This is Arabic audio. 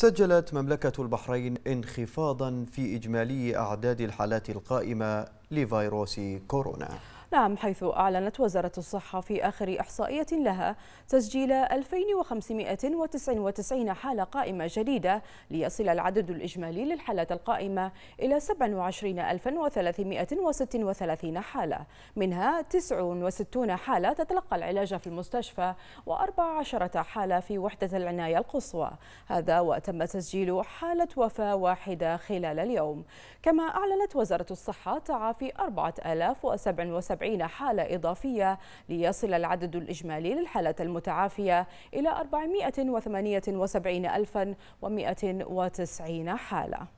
سجلت مملكة البحرين انخفاضا في إجمالي أعداد الحالات القائمة لفيروس كورونا نعم حيث أعلنت وزارة الصحة في آخر إحصائية لها تسجيل 2599 حالة قائمة جديدة ليصل العدد الإجمالي للحالات القائمة إلى 27336 حالة منها 69 حالة تتلقى العلاج في المستشفى و14 حالة في وحدة العناية القصوى هذا وتم تسجيل حالة وفاة واحدة خلال اليوم كما أعلنت وزارة الصحة تعافي 4077 70 حالة إضافية ليصل العدد الإجمالي للحالات المتعافية إلى 478 ألفا و190 حالة